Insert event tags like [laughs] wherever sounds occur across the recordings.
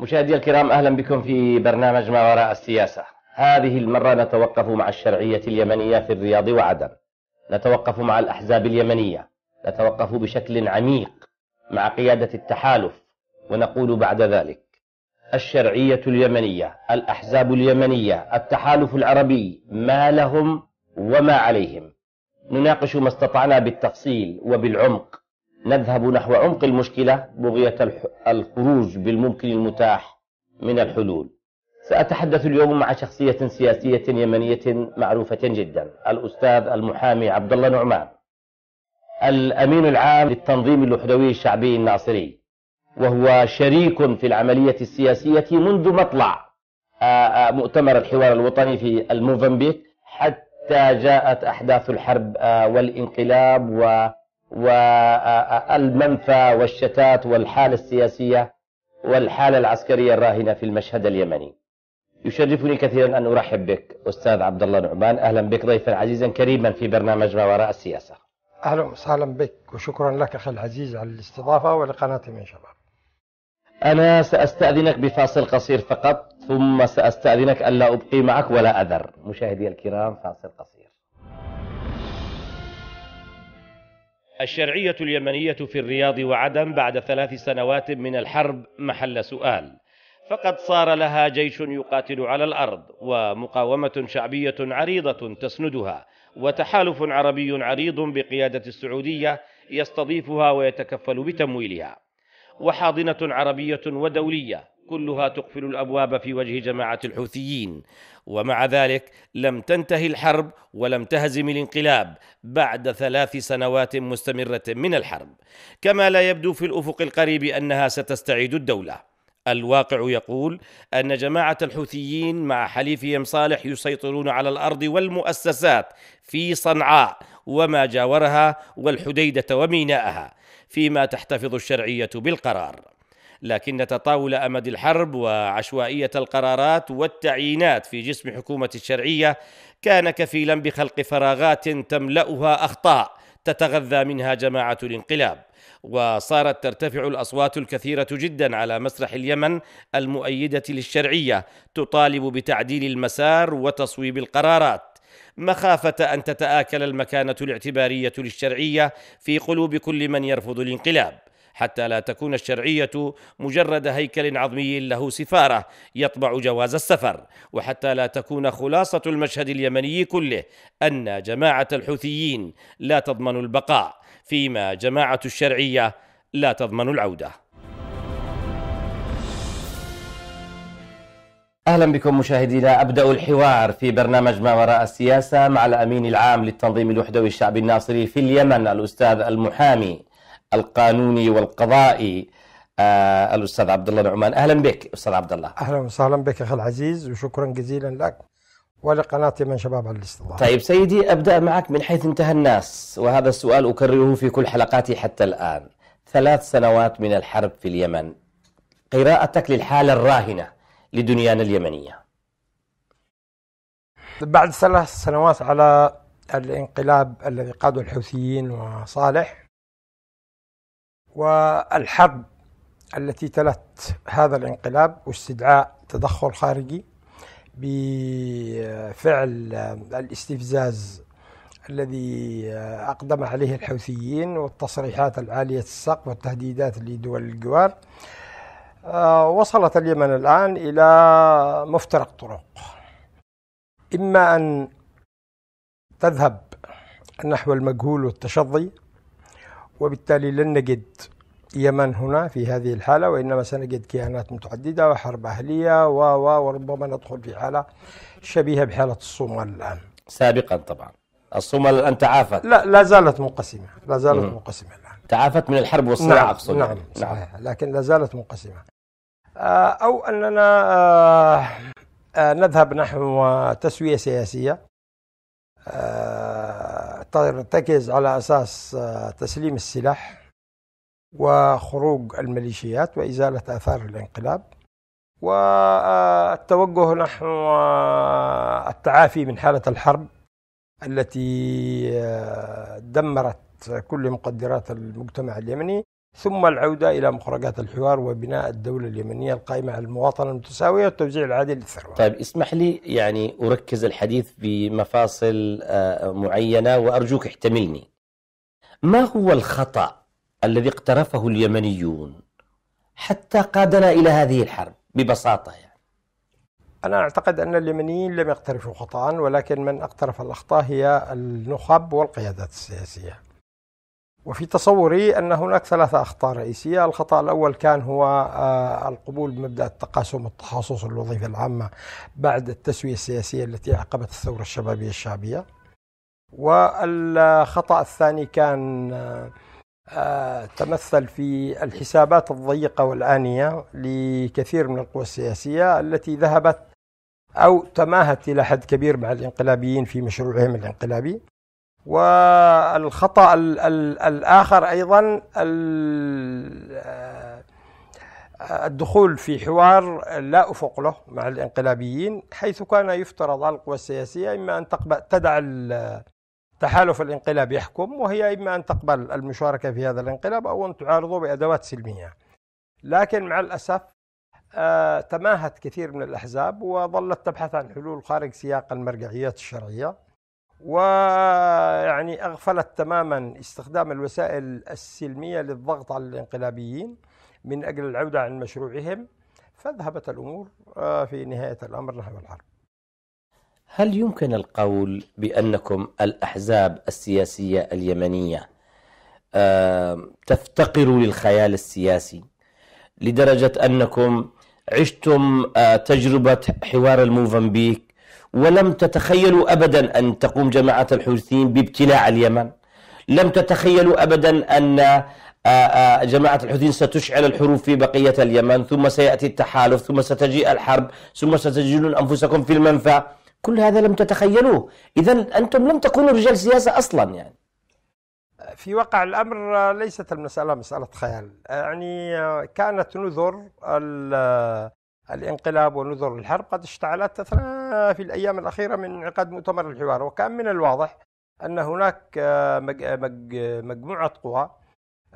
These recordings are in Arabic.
مشاهدي الكرام أهلا بكم في برنامج ما وراء السياسة هذه المرة نتوقف مع الشرعية اليمنية في الرياض وعدن نتوقف مع الأحزاب اليمنية نتوقف بشكل عميق مع قيادة التحالف ونقول بعد ذلك الشرعية اليمنية الأحزاب اليمنية التحالف العربي ما لهم وما عليهم نناقش ما استطعنا بالتفصيل وبالعمق نذهب نحو عمق المشكلة بغية الخروج بالممكن المتاح من الحلول سأتحدث اليوم مع شخصية سياسية يمنية معروفة جدا الأستاذ المحامي عبد الله نعمان الأمين العام للتنظيم الوحدوي الشعبي الناصري وهو شريك في العملية السياسية منذ مطلع مؤتمر الحوار الوطني في الموزمبيق حتى جاءت أحداث الحرب والانقلاب و والمنفى والشتات والحالة السياسية والحالة العسكرية الراهنة في المشهد اليمني يشرفني كثيرا أن أرحب بك أستاذ عبد الله نعمان أهلا بك ضيفا عزيزا كريما في برنامج ما وراء السياسة أهلا وسهلا بك وشكرا لك أخي العزيز على الاستضافة ولقناة من شباب أنا سأستأذنك بفاصل قصير فقط ثم سأستأذنك ألا أبقي معك ولا أذر مشاهدي الكرام فاصل قصير الشرعية اليمنية في الرياض وعدن بعد ثلاث سنوات من الحرب محل سؤال فقد صار لها جيش يقاتل على الأرض ومقاومة شعبية عريضة تسندها وتحالف عربي عريض بقيادة السعودية يستضيفها ويتكفل بتمويلها وحاضنة عربية ودولية كلها تقفل الابواب في وجه جماعه الحوثيين ومع ذلك لم تنتهي الحرب ولم تهزم الانقلاب بعد ثلاث سنوات مستمره من الحرب كما لا يبدو في الافق القريب انها ستستعيد الدوله الواقع يقول ان جماعه الحوثيين مع حليفهم صالح يسيطرون على الارض والمؤسسات في صنعاء وما جاورها والحديده وميناءها فيما تحتفظ الشرعيه بالقرار لكن تطاول امد الحرب وعشوائيه القرارات والتعيينات في جسم حكومه الشرعيه كان كفيلا بخلق فراغات تملاها اخطاء تتغذى منها جماعه الانقلاب وصارت ترتفع الاصوات الكثيره جدا على مسرح اليمن المؤيده للشرعيه تطالب بتعديل المسار وتصويب القرارات مخافة أن تتآكل المكانة الاعتبارية للشرعية في قلوب كل من يرفض الانقلاب، حتى لا تكون الشرعية مجرد هيكل عظمي له سفارة يطبع جواز السفر وحتى لا تكون خلاصة المشهد اليمني كله أن جماعة الحوثيين لا تضمن البقاء فيما جماعة الشرعية لا تضمن العودة اهلا بكم مشاهدينا ابدا الحوار في برنامج ما وراء السياسه مع الامين العام للتنظيم الوحدوي الشعبي الناصري في اليمن الاستاذ المحامي القانوني والقضائي آه الاستاذ عبد الله نعمان اهلا بك استاذ عبد الله اهلا وسهلا بك اخي العزيز وشكرا جزيلا لك ولقناة من شباب على الاستضافة طيب سيدي أبدأ معك من حيث انتهى الناس وهذا السؤال أكرره في كل حلقاتي حتى الآن ثلاث سنوات من الحرب في اليمن قراءتك للحالة الراهنة لدنيانا اليمنية بعد ثلاث سنوات على الانقلاب الذي قاده الحوثيين وصالح والحرب التي تلت هذا الانقلاب واستدعاء تدخل خارجي بفعل الاستفزاز الذي أقدم عليه الحوثيين والتصريحات العالية السقف والتهديدات لدول الجوار آه، وصلت اليمن الآن إلى مفترق طرق إما أن تذهب نحو المجهول والتشظي وبالتالي لن نجد يمن هنا في هذه الحالة وإنما سنجد كيانات متعددة وحرب أهلية و و وربما ندخل في حالة شبيهة بحالة الصومال الآن سابقا طبعا الصومال الآن تعافت لا لا زالت منقسمة لا زالت م. منقسمة الآن تعافت من الحرب والصراع نعم أقصد نعم, نعم صحيح لكن لا زالت منقسمة آه، أو أننا آه، آه، نذهب نحو تسوية سياسية ترتكز على أساس آه، تسليم السلاح وخروج الميليشيات وإزالة آثار الانقلاب والتوجه آه، نحو آه، التعافي من حالة الحرب التي دمرت كل مقدرات المجتمع اليمني ثم العودة إلى مخرجات الحوار وبناء الدولة اليمنية القائمة على المواطنة المتساوية والتوزيع العادل للثروة طيب اسمح لي يعني أركز الحديث بمفاصل آه، معينة وأرجوك احتملني ما هو الخطأ الذي اقترفه اليمنيون حتى قادنا إلى هذه الحرب ببساطة يعني أنا أعتقد أن اليمنيين لم يقترفوا خطأ ولكن من اقترف الأخطاء هي النخب والقيادات السياسية وفي تصوري إيه أن هناك ثلاثة أخطاء رئيسية الخطأ الأول كان هو آه، القبول بمبدأ التقاسم التخصص الوظيفة العامة بعد التسوية السياسية التي عقبت الثورة الشبابية الشعبية والخطأ الثاني كان آه، آه، تمثل في الحسابات الضيقة والآنية لكثير من القوى السياسية التي ذهبت أو تماهت إلى حد كبير مع الانقلابيين في مشروعهم الانقلابي والخطأ الـ الـ الآخر أيضا آه، الدخول في حوار لا أفق له مع الانقلابيين حيث كان يفترض على القوى السياسية إما أن تقبل تدع تحالف الانقلاب يحكم وهي إما أن تقبل المشاركة في هذا الانقلاب أو أن تعارضه بأدوات سلمية لكن مع الأسف آه، تماهت كثير من الأحزاب وظلت تبحث عن حلول خارج سياق المرجعيات الشرعية ويعني أغفلت تماما استخدام الوسائل السلمية للضغط على الانقلابيين من أجل العودة عن مشروعهم فذهبت الأمور آه، في نهاية الأمر نحو الحرب هل يمكن القول بأنكم الأحزاب السياسية اليمنية آه، تفتقر للخيال السياسي لدرجة أنكم عشتم آه، تجربة حوار الموفمبيك ولم تتخيلوا أبدا أن تقوم جماعة الحوثيين بابتلاع اليمن لم تتخيلوا أبدا أن آه، آه، جماعة الحوثيين ستشعل الحروب في بقية اليمن ثم سيأتي التحالف ثم ستجيء الحرب ثم ستجدون أنفسكم في المنفى كل هذا لم تتخيلوه إذا أنتم لم تكونوا رجال سياسة أصلا يعني في واقع الأمر آه، ليست المسألة مسألة خيال يعني كانت نذر الانقلاب ونذر الحرب قد اشتعلت أثناء في الأيام الأخيرة من انعقاد مؤتمر الحوار وكان من الواضح أن هناك آه، مجموعة قوى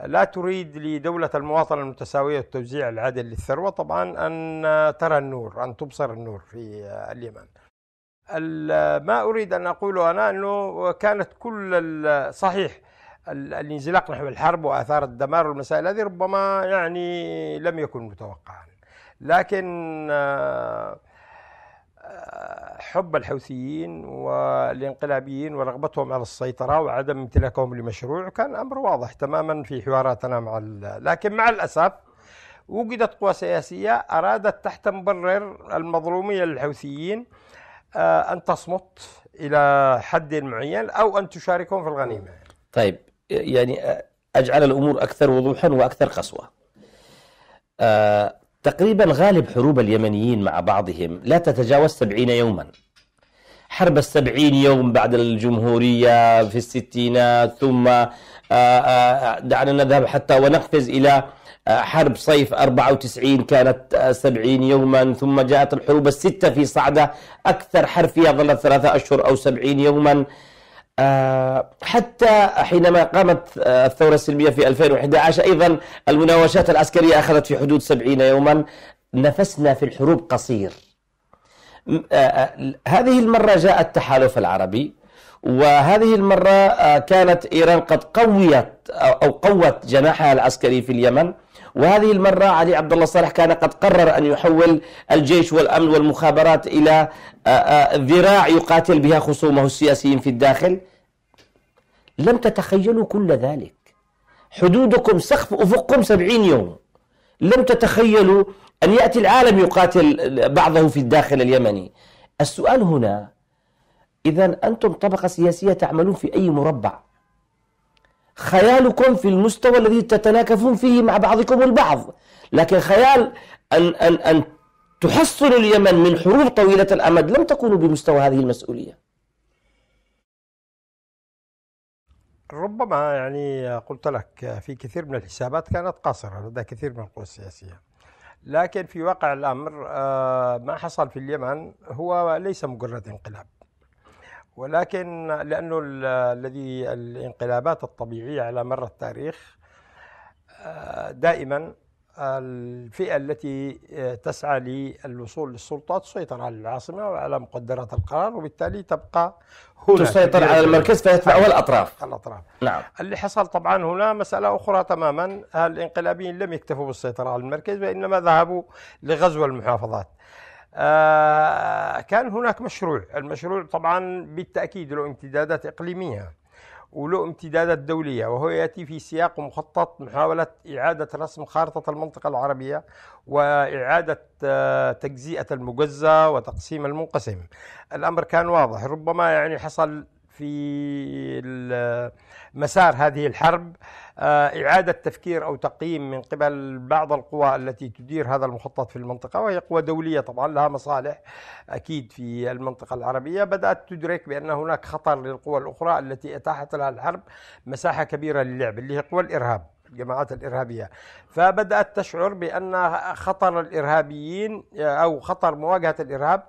لا تريد لدولة المواطنة المتساوية والتوزيع العادل للثروة طبعا أن ترى النور أن تبصر النور في آه، اليمن ما أريد أن أقوله أنا أنه كانت كل صحيح الانزلاق نحو الحرب وآثار الدمار والمسائل هذه ربما يعني لم يكن متوقعا لكن آه، حب الحوثيين والانقلابيين ورغبتهم على السيطرة وعدم امتلاكهم لمشروع كان أمر واضح تماما في حواراتنا مع لكن مع الأسف وجدت قوى سياسية أرادت تحت مبرر المظلومية للحوثيين آه، أن تصمت إلى حد معين أو أن تشاركهم في الغنيمة طيب يعني آه، أجعل الأمور أكثر وضوحا وأكثر قسوة تقريبا غالب حروب اليمنيين مع بعضهم لا تتجاوز سبعين يوما حرب السبعين يوم بعد الجمهورية في الستينات ثم آه، آه، دعنا نذهب حتى ونقفز إلى آه، حرب صيف 94 كانت 70 يوما ثم جاءت الحروب الستة في صعدة أكثر حرب فيها ظلت ثلاثة أشهر أو 70 يوما آه، حتى حينما قامت آه، الثورة السلمية في 2011 أيضا المناوشات العسكرية أخذت في حدود 70 يوما نفسنا في الحروب قصير آه، هذه المرة جاء التحالف العربي وهذه المرة كانت إيران قد قويت أو قوت جناحها العسكري في اليمن وهذه المرة علي عبد الله صالح كان قد قرر أن يحول الجيش والأمن والمخابرات إلى ذراع يقاتل بها خصومه السياسيين في الداخل لم تتخيلوا كل ذلك حدودكم سقف أفقكم سبعين يوم لم تتخيلوا أن يأتي العالم يقاتل بعضه في الداخل اليمني السؤال هنا إذا أنتم طبقة سياسية تعملون في أي مربع خيالكم في المستوى الذي تتناكفون فيه مع بعضكم البعض لكن خيال أن, أن, أن تحصن اليمن من حروب طويلة الأمد لم تكونوا بمستوى هذه المسؤولية ربما يعني قلت لك في كثير من الحسابات كانت قاصرة لدى كثير من القوى السياسية لكن في واقع الأمر آه، ما حصل في اليمن هو ليس مجرد انقلاب ولكن لأنه الذي الانقلابات الطبيعية على مر التاريخ آه، دائما الفئة التي آه، تسعى للوصول للسلطة تسيطر على العاصمة وعلى مقدرات القرار وبالتالي تبقى تسيطر على المركز فيتبع الاطراف الاطراف نعم اللي حصل طبعا هنا مساله اخرى تماما الانقلابيين لم يكتفوا بالسيطره على المركز وانما ذهبوا لغزو المحافظات آه كان هناك مشروع المشروع طبعا بالتاكيد له امتدادات اقليميه وله امتدادات دولية وهو يأتي في سياق مخطط محاولة إعادة رسم خارطة المنطقة العربية وإعادة آه، تجزئة المجزة وتقسيم المنقسم الأمر كان واضح ربما يعني حصل في مسار هذه الحرب آه، إعادة تفكير أو تقييم من قبل بعض القوى التي تدير هذا المخطط في المنطقة وهي قوى دولية طبعا لها مصالح أكيد في المنطقة العربية بدأت تدرك بأن هناك خطر للقوى الأخرى التي أتاحت لها الحرب مساحة كبيرة للعب اللي هي قوى الإرهاب الجماعات الإرهابية فبدأت تشعر بأن خطر الإرهابيين آه، أو خطر مواجهة الإرهاب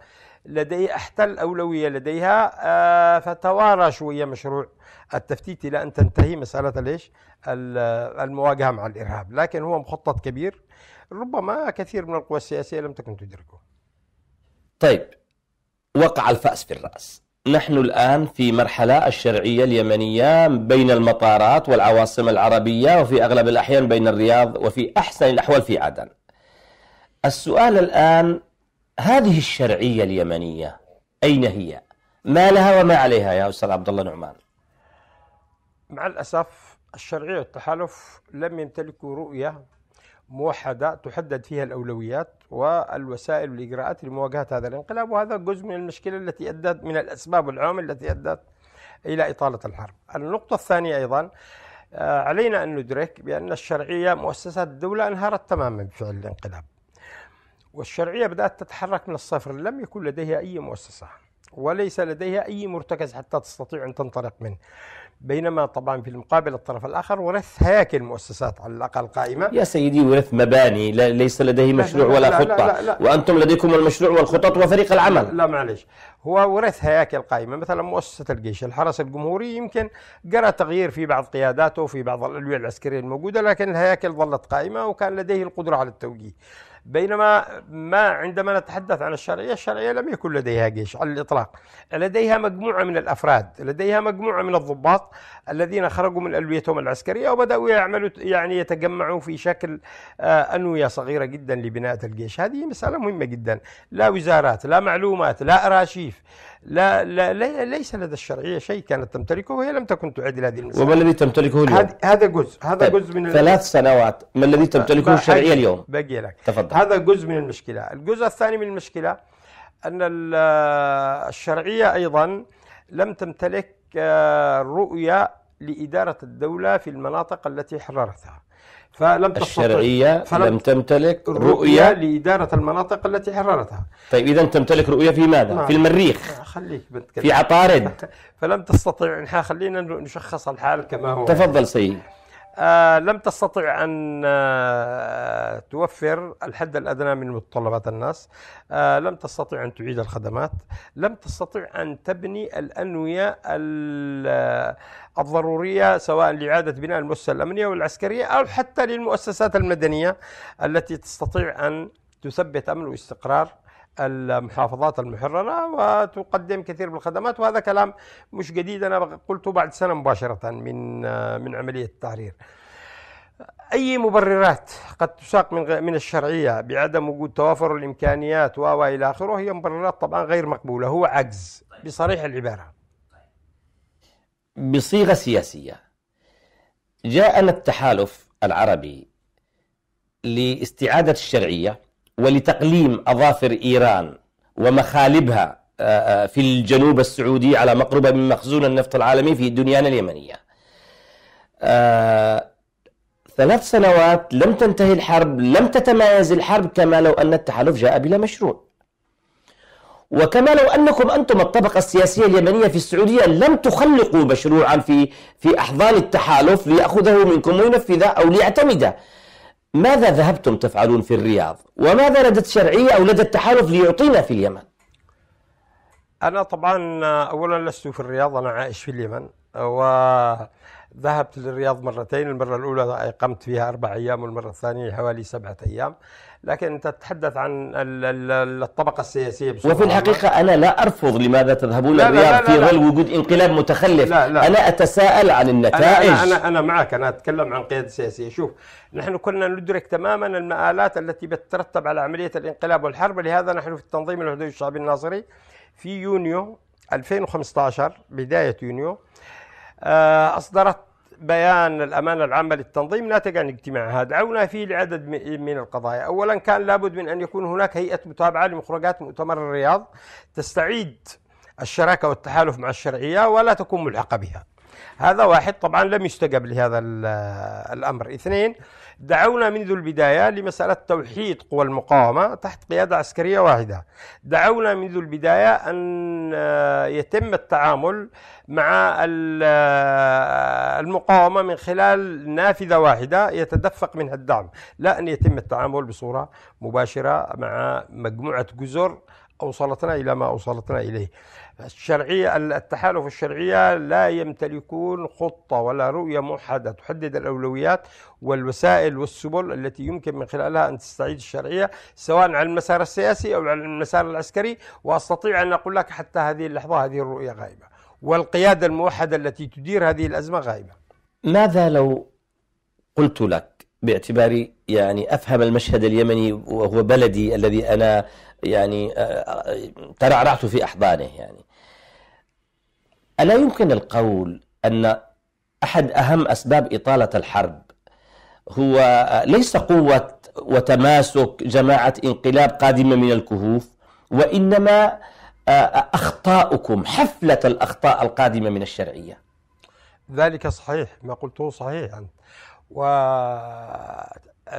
لدي احتل اولويه لديها آه، فتوارى شويه مشروع التفتيت الى ان تنتهي مساله ليش المواجهه مع الارهاب لكن هو مخطط كبير ربما كثير من القوى السياسيه لم تكن تدركه طيب وقع الفاس في الراس نحن الآن في مرحلة الشرعية اليمنية بين المطارات والعواصم العربية وفي أغلب الأحيان بين الرياض وفي أحسن الأحوال في عدن السؤال الآن هذه الشرعية اليمنية أين هي؟ ما لها وما عليها يا أستاذ عبد الله نعمان مع الأسف الشرعية والتحالف لم يمتلكوا رؤية موحدة تحدد فيها الأولويات والوسائل والإجراءات لمواجهة هذا الانقلاب وهذا جزء من المشكلة التي أدت من الأسباب والعوامل التي أدت إلى إطالة الحرب النقطة الثانية أيضا آه، علينا أن ندرك بأن الشرعية مؤسسات الدولة انهارت تماما بفعل الانقلاب والشرعية بدأت تتحرك من الصفر لم يكن لديها أي مؤسسة وليس لديها أي مرتكز حتى تستطيع أن تنطلق منه بينما طبعا في المقابل الطرف الآخر ورث هياكل مؤسسات على الأقل قائمة يا سيدي ورث مباني لا ليس لديه مشروع ولا لا خطة لا لا لا وأنتم لديكم المشروع والخطط وفريق العمل لا, لا معلش هو ورث هياكل قائمة مثلا مؤسسة الجيش الحرس الجمهوري يمكن جرى تغيير في بعض قياداته في بعض الألوية العسكرية الموجودة لكن الهياكل ظلت قائمة وكان لديه القدرة على التوجيه بينما ما عندما نتحدث عن الشرعية الشرعية لم يكن لديها جيش على الإطلاق لديها مجموعة من الأفراد لديها مجموعة من الضباط الذين خرجوا من ألويتهم العسكرية وبدأوا يعملوا يعني يتجمعوا في شكل آه، أنوية صغيرة جدا لبناء الجيش هذه مسألة مهمة جدا لا وزارات لا معلومات لا أراشيف لا, لا, لا ليس لدى الشرعيه شيء كانت تمتلكه وهي لم تكن تعد لهذه المساله وما الذي تمتلكه اليوم؟ هذا جزء هذا طيب جزء من ثلاث سنوات ما الذي تمتلكه الشرعيه اليوم؟ باقي لك تفضل هذا جزء من المشكله، الجزء الثاني من المشكله ان آه، الشرعيه ايضا لم تمتلك آه، رؤيه لاداره الدوله في المناطق التي حررتها. فلم الشرعية فلم لم تمتلك رؤية, رؤية لإدارة المناطق التي حررتها طيب إذا تمتلك رؤية في ماذا؟ ما نعم. في المريخ آه، خليك في عطارد [laughs] فلم تستطيع خلينا نشخص الحال كما هو تفضل سيدي آه، لم تستطع أن آه، توفر الحد الأدنى من متطلبات الناس آه، لم تستطع أن تعيد الخدمات لم تستطع أن تبني الأنوية الضرورية سواء لإعادة بناء المؤسسة الأمنية والعسكرية أو حتى للمؤسسات المدنية التي تستطيع أن تثبت أمن واستقرار المحافظات المحررة وتقدم كثير من الخدمات وهذا كلام مش جديد أنا قلته بعد سنة مباشرة من من عملية التحرير أي مبررات قد تساق من من الشرعية بعدم وجود توافر الإمكانيات و إلى آخره هي مبررات طبعا غير مقبولة هو عجز بصريح العبارة بصيغة سياسية جاءنا التحالف العربي لاستعادة الشرعية ولتقليم أظافر إيران ومخالبها آه، آه، في الجنوب السعودي على مقربة من مخزون النفط العالمي في دنيانا اليمنية آه، ثلاث سنوات لم تنتهي الحرب لم تتميز الحرب كما لو أن التحالف جاء بلا مشروع وكما لو أنكم أنتم الطبقة السياسية اليمنية في السعودية لم تخلقوا مشروعا في في أحضان التحالف ليأخذه منكم وينفذه أو ليعتمده ماذا ذهبتم تفعلون في الرياض وماذا لدى الشرعية أو لدى التحالف ليعطينا في اليمن أنا طبعا أولا لست في الرياض أنا عايش في اليمن وذهبت للرياض مرتين المرة الأولى أقمت فيها أربع أيام والمرة الثانية حوالي سبعة أيام لكن انت تتحدث عن الطبقه السياسيه بصورة وفي الحقيقه عامة. انا لا ارفض لماذا تذهبون الرياض في ظل وجود انقلاب متخلف لا لا انا اتساءل عن النتائج انا انا, أنا معك انا اتكلم عن قياده سياسيه شوف نحن كنا ندرك تماما المآلات التي بتترتب على عمليه الانقلاب والحرب لهذا نحن في التنظيم الوحدوي الشعبي الناصري في يونيو 2015 بدايه يونيو آه، اصدرت بيان الأمانة العامة للتنظيم ناتج عن اجتماع هذا عونا فيه لعدد من القضايا أولا كان لابد من أن يكون هناك هيئة متابعة لمخرجات مؤتمر الرياض تستعيد الشراكة والتحالف مع الشرعية ولا تكون ملحقة بها هذا واحد طبعا لم يستجب لهذا الأمر اثنين دعونا منذ البداية لمسألة توحيد قوى المقاومة تحت قيادة عسكرية واحدة دعونا منذ البداية أن آه، يتم التعامل مع آه، المقاومة من خلال نافذة واحدة يتدفق منها الدعم لا أن يتم التعامل بصورة مباشرة مع مجموعة جزر أوصلتنا إلى ما أوصلتنا إليه الشرعية التحالف الشرعية لا يمتلكون خطة ولا رؤية موحدة تحدد الأولويات والوسائل والسبل التي يمكن من خلالها أن تستعيد الشرعية سواء على المسار السياسي أو على المسار العسكري وأستطيع أن أقول لك حتى هذه اللحظة هذه الرؤية غائبة والقيادة الموحدة التي تدير هذه الأزمة غائبة ماذا لو قلت لك باعتباري يعني افهم المشهد اليمني وهو بلدي الذي انا يعني آه، آه، ترعرعت في أحضانه يعني ألا يمكن القول أن أحد أهم أسباب إطالة الحرب هو آه، ليس قوة وتماسك جماعة انقلاب قادمة من الكهوف وإنما أخطاؤكم حفلة الأخطاء القادمة من الشرعية ذلك صحيح ما قلته صحيح و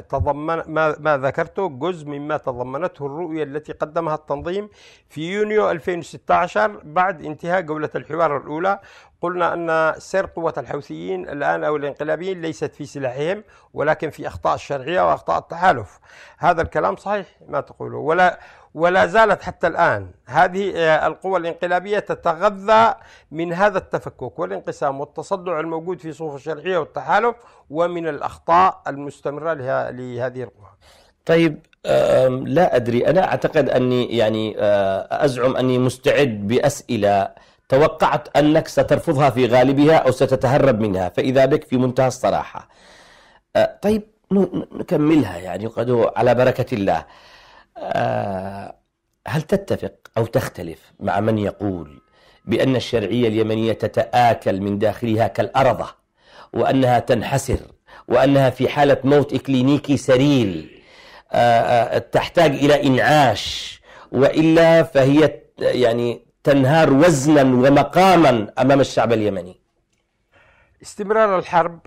تضمن ما, ما ذكرته جزء مما تضمنته الرؤية التي قدمها التنظيم في يونيو 2016 بعد انتهاء جولة الحوار الأولى قلنا أن سير قوة الحوثيين الآن أو الانقلابيين ليست في سلاحهم ولكن في أخطاء الشرعية وأخطاء التحالف هذا الكلام صحيح ما تقوله ولا ولا زالت حتى الآن هذه آه، القوى الانقلابية تتغذى من هذا التفكك والانقسام والتصدع الموجود في صفوف الشرعية والتحالف ومن الأخطاء المستمرة لهذه القوى طيب لا أدري أنا أعتقد أني يعني آه، أزعم أني مستعد بأسئلة توقعت أنك سترفضها في غالبها أو ستتهرب منها فإذا بك في منتهى الصراحة آه، طيب نكملها يعني على بركة الله آه، هل تتفق أو تختلف مع من يقول بأن الشرعية اليمنية تتآكل من داخلها كالأرضة وأنها تنحسر وأنها في حالة موت إكلينيكي سريل آه، آه، تحتاج إلى إنعاش وإلا فهي يعني تنهار وزنا ومقاما أمام الشعب اليمني استمرار الحرب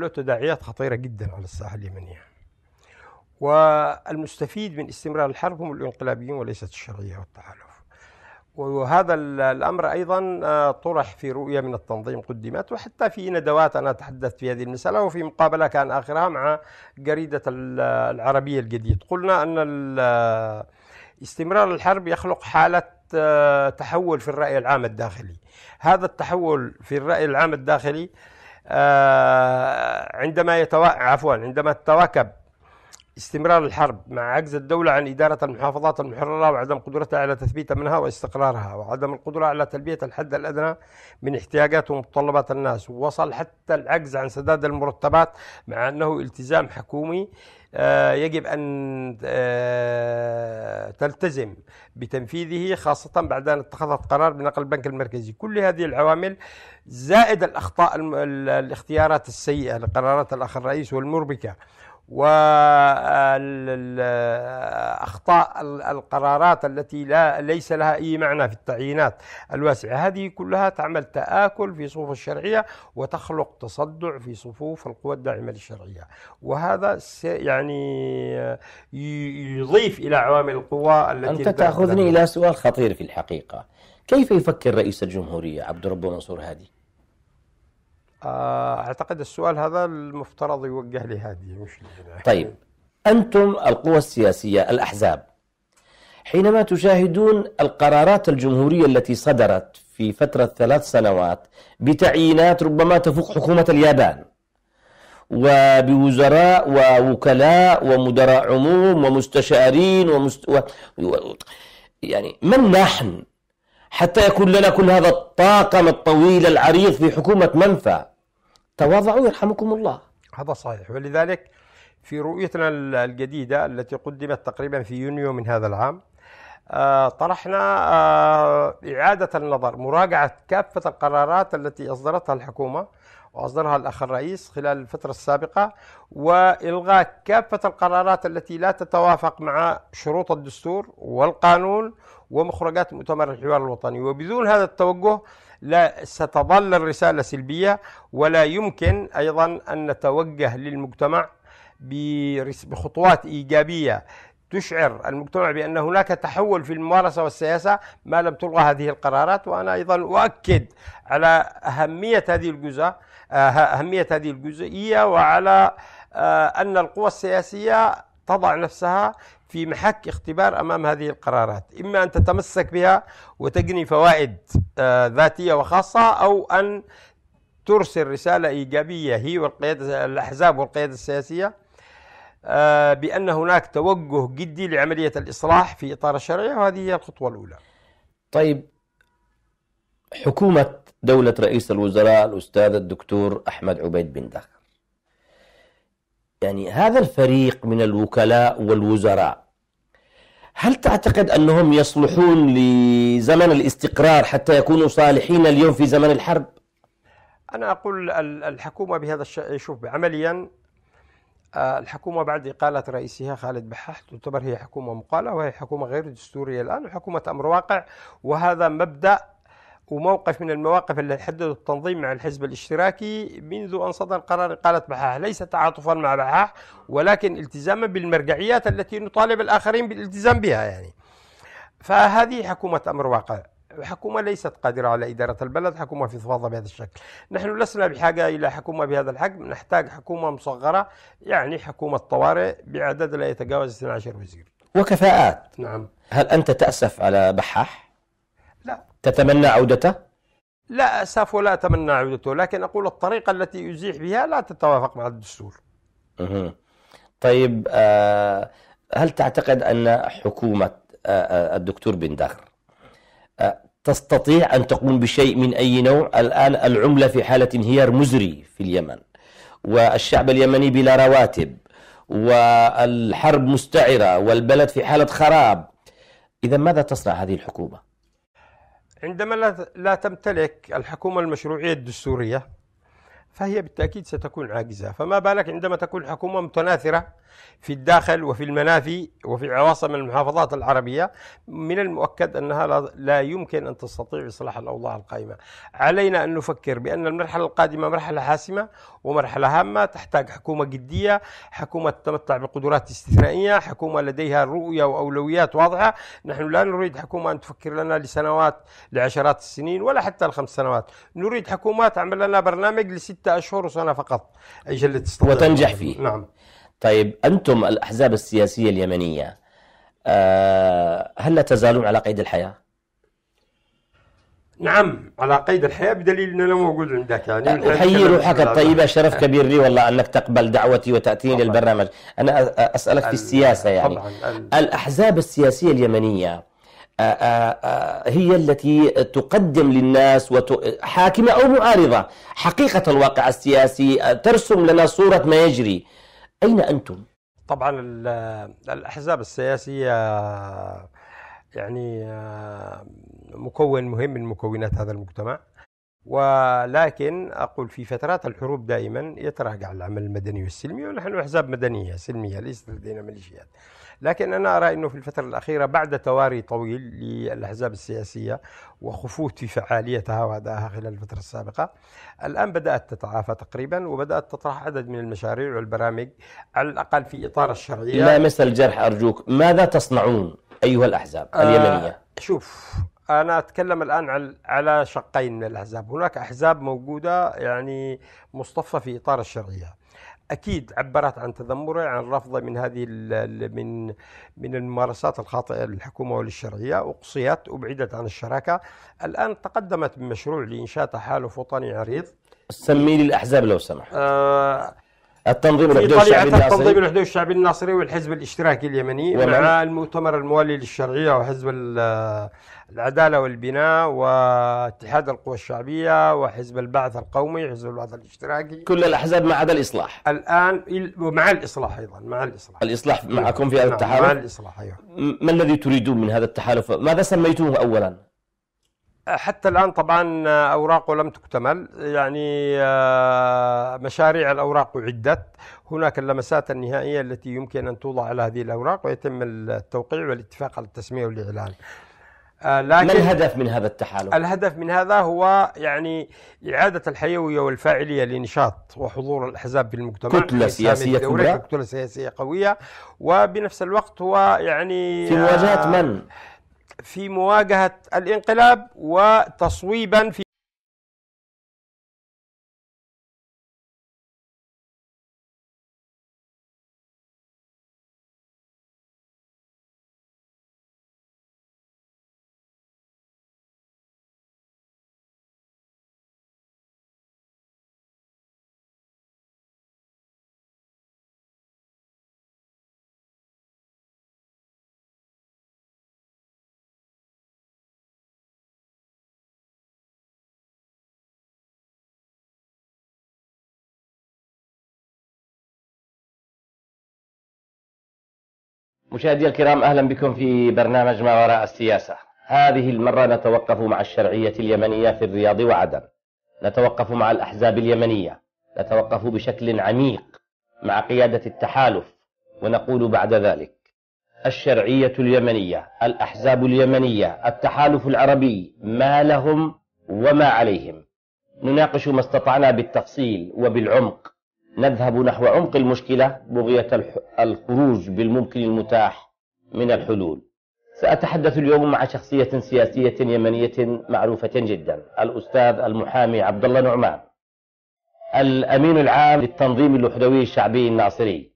له تداعيات خطيرة جدا على الساحة اليمنية والمستفيد من استمرار الحرب هم الانقلابيون وليست الشرعية والتحالف وهذا الأمر أيضا آه، طرح في رؤية من التنظيم قدمت وحتى في ندوات أنا تحدثت في هذه المسألة وفي مقابلة كان آخرها مع جريدة العربية الجديد قلنا أن استمرار الحرب يخلق حالة آه، تحول في الرأي العام الداخلي هذا التحول في الرأي العام الداخلي آه، عندما يتوا عفوا عندما تتواكب استمرار الحرب مع عجز الدولة عن إدارة المحافظات المحررة وعدم قدرتها على تثبيت منها واستقرارها وعدم القدرة على تلبية الحد الأدنى من احتياجات ومتطلبات الناس وصل حتى العجز عن سداد المرتبات مع أنه التزام حكومي آه، يجب أن آه، تلتزم بتنفيذه خاصة بعد أن اتخذت قرار بنقل البنك المركزي كل هذه العوامل زائد الأخطاء الاختيارات السيئة لقرارات الأخ الرئيس والمربكة واخطاء القرارات التي لا ليس لها اي معنى في التعيينات الواسعه هذه كلها تعمل تاكل في صفوف الشرعيه وتخلق تصدع في صفوف القوى الداعمه للشرعيه وهذا يعني يضيف الى عوامل القوى التي انت تاخذني الى سؤال خطير في الحقيقه كيف يفكر رئيس الجمهوريه عبد ربه منصور هادي آه، اعتقد السؤال هذا المفترض يوجه لهادي مش طيب انتم القوى السياسيه الاحزاب حينما تشاهدون القرارات الجمهوريه التي صدرت في فتره ثلاث سنوات بتعيينات ربما تفوق حكومه اليابان وبوزراء ووكلاء ومدراء عموم ومستشارين ومست... و... و... يعني من نحن حتى يكون لنا كل هذا الطاقم الطويل العريض في حكومة منفى تواضعوا يرحمكم الله هذا صحيح ولذلك في رؤيتنا الجديدة التي قدمت تقريبا في يونيو من هذا العام آه، طرحنا آه، إعادة النظر مراجعة كافة القرارات التي أصدرتها الحكومة وأصدرها الأخ الرئيس خلال الفترة السابقة وإلغاء كافة القرارات التي لا تتوافق مع شروط الدستور والقانون ومخرجات مؤتمر الحوار الوطني وبدون هذا التوجه لا ستظل الرسالة سلبية ولا يمكن أيضا أن نتوجه للمجتمع بخطوات إيجابية تشعر المجتمع بأن هناك تحول في الممارسة والسياسة ما لم تلغى هذه القرارات وأنا أيضا أؤكد على أهمية هذه الجزء آه، أهمية هذه الجزئية وعلى آه، أن القوى السياسية تضع نفسها في محك اختبار امام هذه القرارات، اما ان تتمسك بها وتجني فوائد آه، ذاتيه وخاصه او ان ترسل رساله ايجابيه هي والقياده الاحزاب والقياده السياسيه آه، بان هناك توجه جدي لعمليه الاصلاح في اطار الشرعيه وهذه هي الخطوه الاولى. طيب حكومه دولة رئيس الوزراء الأستاذ الدكتور أحمد عبيد بن داخل. يعني هذا الفريق من الوكلاء والوزراء هل تعتقد أنهم يصلحون لزمن الاستقرار حتى يكونوا صالحين اليوم في زمن الحرب؟ أنا أقول الحكومة بهذا الشيء شوف عمليا آه، الحكومة بعد إقالة رئيسها خالد بحاح تعتبر هي حكومة مقالة وهي حكومة غير دستورية الآن وحكومة أمر واقع وهذا مبدأ وموقف من المواقف اللي حددت التنظيم مع الحزب الاشتراكي منذ أن صدر قرار إقالة بحاح ليس تعاطفا مع بحاح ولكن التزاما بالمرجعيات التي نطالب الآخرين بالالتزام بها يعني فهذه حكومة أمر واقع حكومة ليست قادرة على إدارة البلد حكومة فوضى بهذا الشكل نحن لسنا بحاجة إلى حكومة بهذا الحجم نحتاج حكومة مصغرة يعني حكومة طوارئ بعدد لا يتجاوز 12 وزير وكفاءات نعم هل أنت تأسف على بحاح؟ لا تتمنى عودته؟ لا اسف ولا أتمنى عودته لكن أقول الطريقة التي يزيح بها لا تتوافق مع الدستور اها طيب آه، هل تعتقد أن حكومة آه، آه، الدكتور بن داخر تستطيع أن تقوم بشيء من أي نوع الآن العملة في حالة انهيار مزري في اليمن والشعب اليمني بلا رواتب والحرب مستعرة والبلد في حالة خراب إذا ماذا تصنع هذه الحكومة؟ عندما لا تمتلك الحكومة المشروعية الدستورية فهي بالتأكيد ستكون عاجزة فما بالك عندما تكون حكومة متناثرة في الداخل وفي المنافي وفي عواصم المحافظات العربية من المؤكد أنها لا يمكن أن تستطيع إصلاح الأوضاع القائمة علينا أن نفكر بأن المرحلة القادمة مرحلة حاسمة ومرحلة هامة تحتاج حكومة جدية حكومة تتمتع بقدرات استثنائية حكومة لديها رؤية وأولويات واضحة نحن لا نريد حكومة أن تفكر لنا لسنوات لعشرات السنين ولا حتى الخمس سنوات نريد حكومات تعمل لنا برنامج لستة أشهر وسنة فقط أجل وتنجح فيه نعم طيب أنتم الأحزاب السياسية اليمنية آه، هل لا تزالون على قيد الحياة؟ نعم على قيد الحياة بدليل أننا موجود عندك يعني أحيي روحك الطيبة شرف كبير لي والله أنك تقبل دعوتي وتأتيني للبرنامج أنا أسألك في السياسة يعني الأحزاب السياسية اليمنية آه، آه، هي التي تقدم للناس حاكمة أو معارضة حقيقة الواقع السياسي ترسم لنا صورة ما يجري أين أنتم؟ طبعا الأحزاب السياسية يعني آه، مكون مهم من مكونات هذا المجتمع ولكن أقول في فترات الحروب دائما يتراجع العمل المدني والسلمي ونحن أحزاب مدنية سلمية ليست لدينا ميليشيات لكن أنا أرى أنه في الفترة الأخيرة بعد تواري طويل للأحزاب السياسية وخفوت في فعاليتها وأدائها خلال الفترة السابقة الآن بدأت تتعافى تقريبا وبدأت تطرح عدد من المشاريع والبرامج على الأقل في إطار الشرعية لا مثل الجرح أرجوك ماذا تصنعون أيها الأحزاب آه، اليمنية؟ آه شوف انا اتكلم الان على شقين من الاحزاب هناك احزاب موجوده يعني مصطفى في اطار الشرعيه اكيد عبرت عن تذمره عن رفضه من هذه من من الممارسات الخاطئه للحكومه وللشرعيه اقصيت وبعدت عن الشراكه الان تقدمت بمشروع لانشاء تحالف وطني عريض سمي لي الاحزاب لو سمحت آه التنظيم الوحدوي الشعبي الناصري التنظيم الوحدوي الشعبي الناصري والحزب الاشتراكي اليمني ومع المؤتمر الموالي للشرعيه وحزب العدالة والبناء واتحاد القوى الشعبية وحزب البعث القومي حزب البعث الاشتراكي كل الأحزاب ما عدا الإصلاح الآن ومع الإصلاح أيضا مع الإصلاح الإصلاح معكم في هذا نعم، التحالف مع الإصلاح أيوه ما الذي تريدون من هذا التحالف ماذا سميتوه أولا حتى الآن طبعا أوراقه لم تكتمل يعني آه، مشاريع الأوراق عدت هناك اللمسات النهائية التي يمكن أن توضع على هذه الأوراق ويتم التوقيع والاتفاق على التسمية والإعلان آه، لكن ما الهدف من هذا التحالف؟ الهدف من هذا هو يعني إعادة الحيوية والفاعلية لنشاط وحضور الأحزاب في المجتمع كتلة سياسية كبرى كتلة سياسية قوية وبنفس الوقت هو يعني في مواجهة آه، من؟ في مواجهة الانقلاب وتصويبا في مشاهدي الكرام أهلا بكم في برنامج ما وراء السياسة هذه المرة نتوقف مع الشرعية اليمنية في الرياض وعدن نتوقف مع الأحزاب اليمنية نتوقف بشكل عميق مع قيادة التحالف ونقول بعد ذلك الشرعية اليمنية الأحزاب اليمنية التحالف العربي ما لهم وما عليهم نناقش ما استطعنا بالتفصيل وبالعمق نذهب نحو عمق المشكلة بغية الخروج بالممكن المتاح من الحلول سأتحدث اليوم مع شخصية سياسية يمنية معروفة جدا الأستاذ المحامي عبد الله نعمان الأمين العام للتنظيم الوحدوي الشعبي الناصري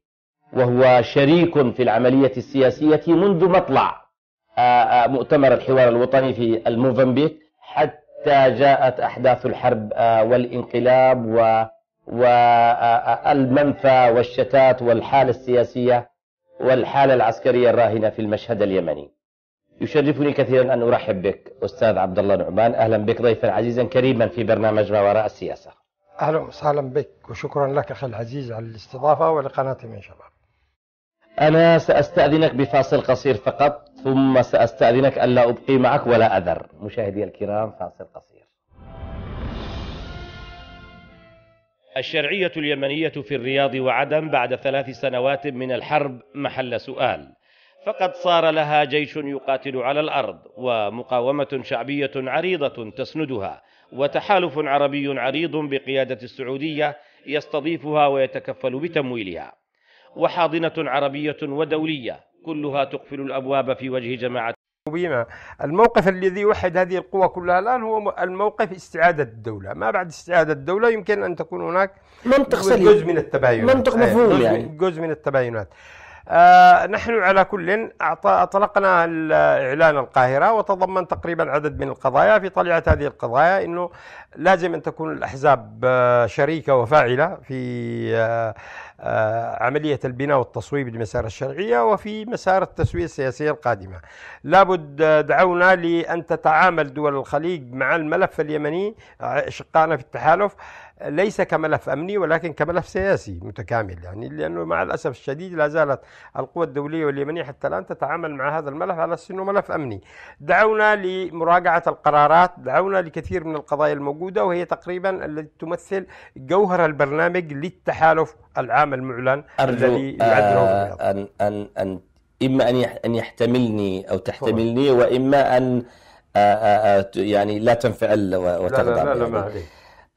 وهو شريك في العملية السياسية منذ مطلع مؤتمر الحوار الوطني في الموزمبيق حتى جاءت أحداث الحرب والانقلاب و والمنفى والشتات والحالة السياسية والحالة العسكرية الراهنة في المشهد اليمني يشرفني كثيرا أن أرحب بك أستاذ عبد الله نعمان أهلا بك ضيفا عزيزا كريما في برنامج ما وراء السياسة أهلا وسهلا بك وشكرا لك أخي العزيز على الاستضافة ولقناة من شباب أنا سأستأذنك بفاصل قصير فقط ثم سأستأذنك ألا أبقي معك ولا أذر مشاهدي الكرام فاصل قصير الشرعية اليمنية في الرياض وعدن بعد ثلاث سنوات من الحرب محل سؤال فقد صار لها جيش يقاتل على الأرض ومقاومة شعبية عريضة تسندها وتحالف عربي عريض بقيادة السعودية يستضيفها ويتكفل بتمويلها وحاضنة عربية ودولية كلها تقفل الأبواب في وجه جماعة بما الموقف الذي يوحد هذه القوى كلها الآن هو الموقف استعادة الدولة ما بعد استعادة الدولة يمكن أن تكون هناك منطق سليم إيه، جزء من التباينات منطق مفهوم يعني جزء من التباينات آه نحن على كل أطلقنا إعلان القاهرة وتضمن تقريبا عدد من القضايا في طليعة هذه القضايا أنه لازم أن تكون الأحزاب آه، شريكة وفاعلة في آه آه، عملية البناء والتصويب لمسار الشرعية وفي مسار التسوية السياسية القادمة لابد آه، دعونا لأن تتعامل دول الخليج مع الملف اليمني أشقائنا آه، في التحالف ليس كملف أمني ولكن كملف سياسي متكامل يعني لأنه مع الأسف الشديد لا زالت القوى الدولية واليمنية حتى الآن تتعامل مع هذا الملف على أنه ملف أمني دعونا لمراجعة القرارات دعونا لكثير من القضايا الموجودة وهي تقريبا التي تمثل جوهر البرنامج للتحالف العام المعلن أرجو الذي آه أن, أن, أن إما أن أن يحتملني أو تحتملني وإما أن آه، آه، آه، يعني لا تنفعل وتغضب لا لا لا, لا, لا, لا, لا, لا, لا, لا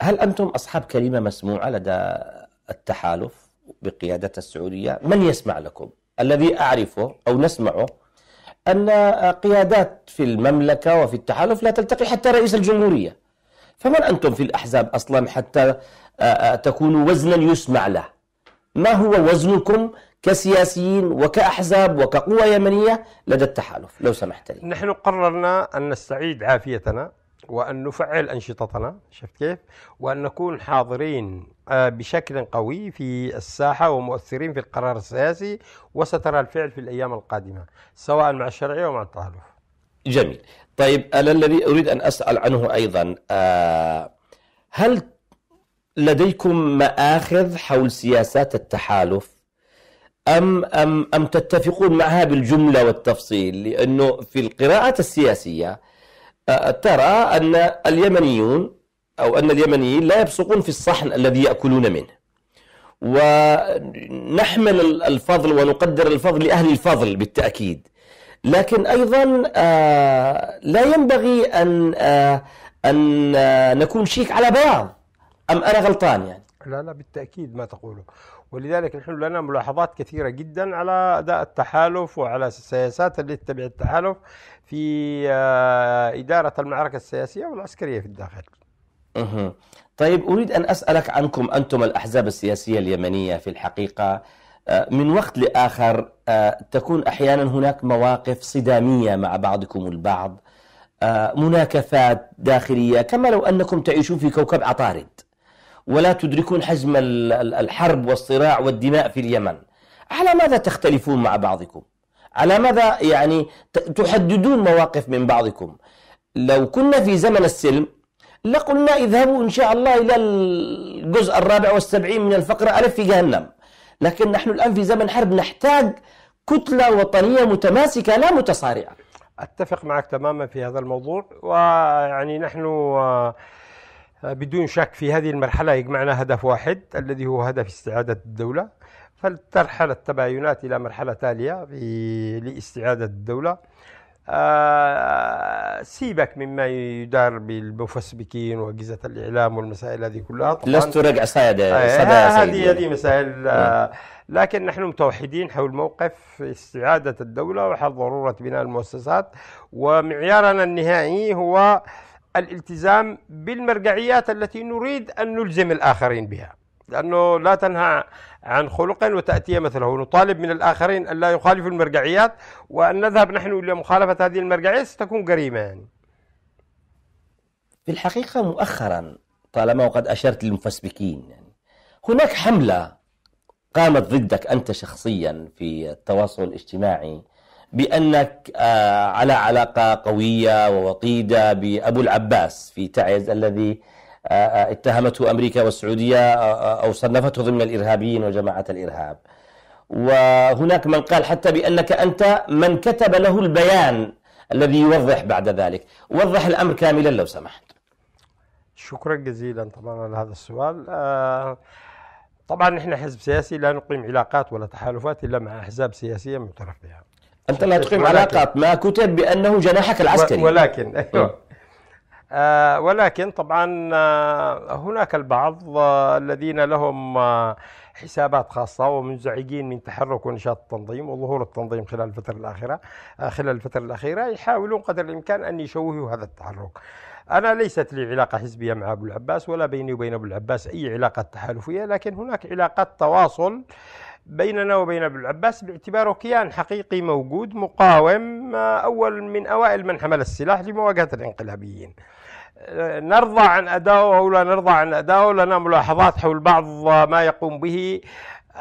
هل أنتم أصحاب كلمة مسموعة لدى التحالف بقيادة السعودية من يسمع لكم الذي أعرفه أو نسمعه أن قيادات في المملكة وفي التحالف لا تلتقي حتى رئيس الجمهورية فمن أنتم في الأحزاب أصلا حتى آه، آه، تكونوا وزنا يسمع له ما هو وزنكم كسياسيين وكأحزاب وكقوى يمنية لدى التحالف لو سمحت لي نحن قررنا أن نستعيد عافيتنا وأن نفعل أنشطتنا شفت كيف وأن نكون حاضرين آه، بشكل قوي في الساحة ومؤثرين في القرار السياسي وسترى الفعل في الأيام القادمة سواء مع الشرعية ومع التحالف جميل طيب أنا الذي أريد أن أسأل عنه أيضا آه، هل لديكم مآخذ حول سياسات التحالف أم أم أم تتفقون معها بالجملة والتفصيل لأنه في القراءات السياسية آه، ترى أن اليمنيون أو أن اليمنيين لا يبصقون في الصحن الذي يأكلون منه ونحمل الفضل ونقدر الفضل لأهل الفضل بالتأكيد لكن أيضا آه، لا ينبغي أن آه، أن نكون شيك على بياض أم أنا غلطان يعني لا لا بالتأكيد ما تقوله ولذلك نحن لنا ملاحظات كثيرة جدا على أداء التحالف وعلى السياسات التي تتبع التحالف في آه، إدارة المعركة السياسية والعسكرية في الداخل طيب أريد أن أسألك عنكم أنتم الأحزاب السياسية اليمنية في الحقيقة آه، من وقت لآخر آه، تكون أحيانا هناك مواقف صدامية مع بعضكم البعض مناكفات داخلية كما لو أنكم تعيشون في كوكب عطارد ولا تدركون حجم الحرب والصراع والدماء في اليمن على ماذا تختلفون مع بعضكم على ماذا يعني تحددون مواقف من بعضكم لو كنا في زمن السلم لقلنا اذهبوا إن شاء الله إلى الجزء الرابع والسبعين من الفقرة ألف في جهنم لكن نحن الآن في زمن حرب نحتاج كتلة وطنية متماسكة لا متصارعة أتفق معك تماما في هذا الموضوع ويعني نحن آه، آه، بدون شك في هذه المرحلة يجمعنا هدف واحد الذي هو هدف استعادة الدولة فلترحل التباينات إلى مرحلة تالية لاستعادة الدولة آه، سيبك مما يدار بالمفسبكين واجهزه الاعلام والمسائل هذه كلها طبعا لست رجع سادة آه، هذه هذه مسائل نعم. لكن نحن متوحدين حول موقف استعاده الدوله وحول ضروره بناء المؤسسات ومعيارنا النهائي هو الالتزام بالمرجعيات التي نريد أن نلزم الآخرين بها لأنه لا تنهى عن خلق وتأتي مثله نطالب من الآخرين أن لا يخالفوا المرجعيات وأن نذهب نحن إلى مخالفة هذه المرجعية ستكون قريمه يعني في الحقيقة مؤخرا طالما وقد أشرت للمفسبكين يعني، هناك حملة قامت ضدك أنت شخصيا في التواصل الاجتماعي بأنك آه، على علاقة قوية ووطيدة بأبو العباس في تعز الذي آه، آه، اتهمته أمريكا والسعودية أو صنفته ضمن الإرهابيين وجماعة الإرهاب وهناك من قال حتى بأنك أنت من كتب له البيان الذي يوضح بعد ذلك وضح الأمر كاملا لو سمحت شكرا جزيلا طبعا على هذا السؤال طبعا نحن حزب سياسي لا نقيم علاقات ولا تحالفات إلا مع أحزاب سياسية معترف بها أنت لا تقيم علاقات ما كتب بأنه جناحك العسكري ولكن أيوه. [laughs] آه ولكن طبعا آه، هناك البعض آه، الذين لهم آه، حسابات خاصة ومنزعجين من تحرك ونشاط التنظيم وظهور التنظيم خلال الفترة الأخيرة خلال الفترة الأخيرة يحاولون قدر الإمكان أن يشوهوا هذا التحرك أنا ليست لي علاقة حزبية مع أبو العباس ولا بيني وبين أبو العباس أي علاقة تحالفية لكن هناك علاقات تواصل آه بيننا وبين ابن العباس باعتباره كيان حقيقي موجود مقاوم أول من أوائل من حمل السلاح لمواجهة الانقلابيين نرضى عن أداؤه أو لا نرضى عن أداؤه لنا ملاحظات حول بعض ما يقوم به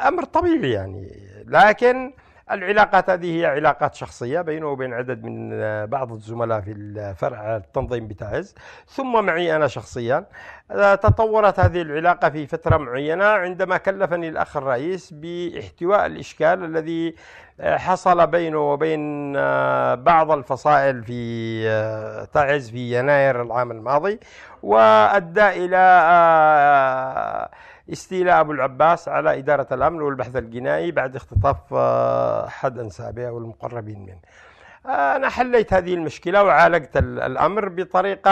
أمر طبيعي يعني لكن العلاقات هذه هي علاقات شخصية بينه وبين عدد من آه، بعض الزملاء في الفرع التنظيم بتاعز ثم معي أنا شخصيا تطورت هذه العلاقة في فترة معينة عندما كلفني الأخ الرئيس باحتواء الإشكال الذي آه، حصل بينه وبين آه، بعض الفصائل في تعز في يناير العام الماضي وأدى إلى استيلاء أبو العباس على إدارة الامن والبحث الجنائي بعد اختطاف آه، أحد أنسابه أو المقربين منه آه، أنا حليت هذه المشكلة وعالجت الأمر بطريقة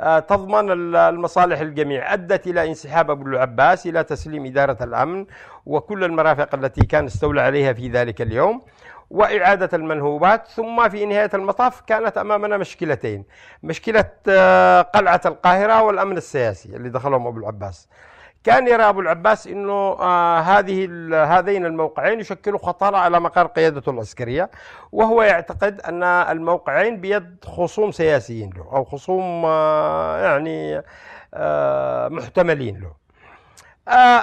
آه، تضمن المصالح الجميع أدت إلى انسحاب أبو العباس إلى تسليم إدارة الأمن وكل المرافق التي كان استولى عليها في ذلك اليوم وإعادة المنهوبات ثم في نهاية المطاف كانت أمامنا مشكلتين مشكلة قلعة القاهرة والأمن السياسي اللي دخلهم أبو العباس كان يرى أبو العباس أنه آه، هذه هذين الموقعين يشكلوا خطر على مقر قيادته العسكرية وهو يعتقد أن الموقعين بيد خصوم سياسيين له أو خصوم آه، يعني آه، محتملين له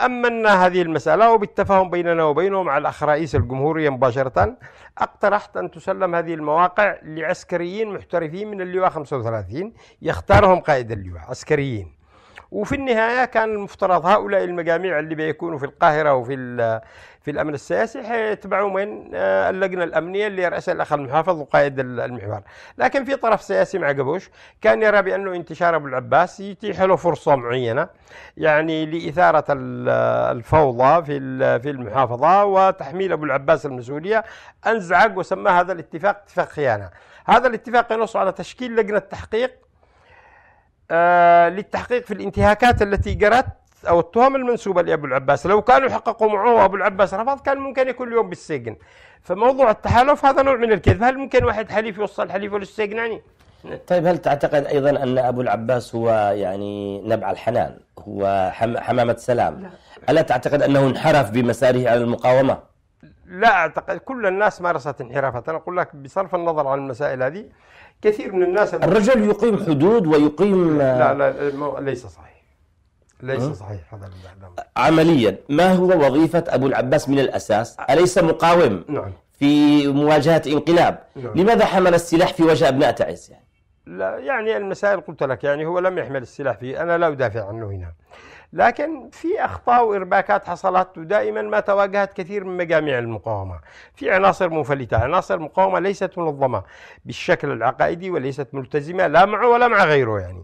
أمنا هذه المسألة وبالتفاهم بيننا وبينه مع الأخ رئيس الجمهورية مباشرة اقترحت أن تسلم هذه المواقع لعسكريين محترفين من اللواء 35 يختارهم قائد اللواء عسكريين وفي النهاية كان المفترض هؤلاء المجاميع اللي بيكونوا في القاهرة وفي في الأمن السياسي حيتبعوا من آه، اللجنة الأمنية اللي يرأسها الأخ المحافظ وقائد المحور لكن في طرف سياسي مع قبوش كان يرى بأنه انتشار أبو العباس يتيح له فرصة معينة يعني لإثارة الفوضى في في المحافظة وتحميل أبو العباس المسؤولية أنزعج وسمى هذا الاتفاق اتفاق خيانة هذا الاتفاق ينص على تشكيل لجنة تحقيق آه، للتحقيق في الانتهاكات التي جرت او التهم المنسوبه لابو العباس لو كانوا حققوا معه وابو العباس رفض كان ممكن يكون اليوم بالسجن فموضوع التحالف هذا نوع من الكذب هل ممكن واحد حليف يوصل حليفه للسجن يعني طيب هل تعتقد ايضا ان ابو العباس هو يعني نبع الحنان هو حمامه سلام لا. الا تعتقد انه انحرف بمساره على المقاومه لا اعتقد كل الناس مارست انحرافات انا اقول لك بصرف النظر عن المسائل هذه كثير من الناس الرجل يقيم حدود ويقيم لا لا ليس صحيح ليس أه؟ صحيح هذا عمليا ما هو وظيفة أبو العباس من الأساس أليس مقاوم نعم في مواجهة انقلاب نعم. لماذا حمل السلاح في وجه أبناء تعز يعني لا يعني المسائل قلت لك يعني هو لم يحمل السلاح فيه أنا لا أدافع عنه هنا لكن في أخطاء وإرباكات حصلت ودائما ما تواجهت كثير من مجاميع المقاومة في عناصر منفلتة عناصر المقاومة ليست منظمة بالشكل العقائدي وليست ملتزمة لا معه ولا مع غيره يعني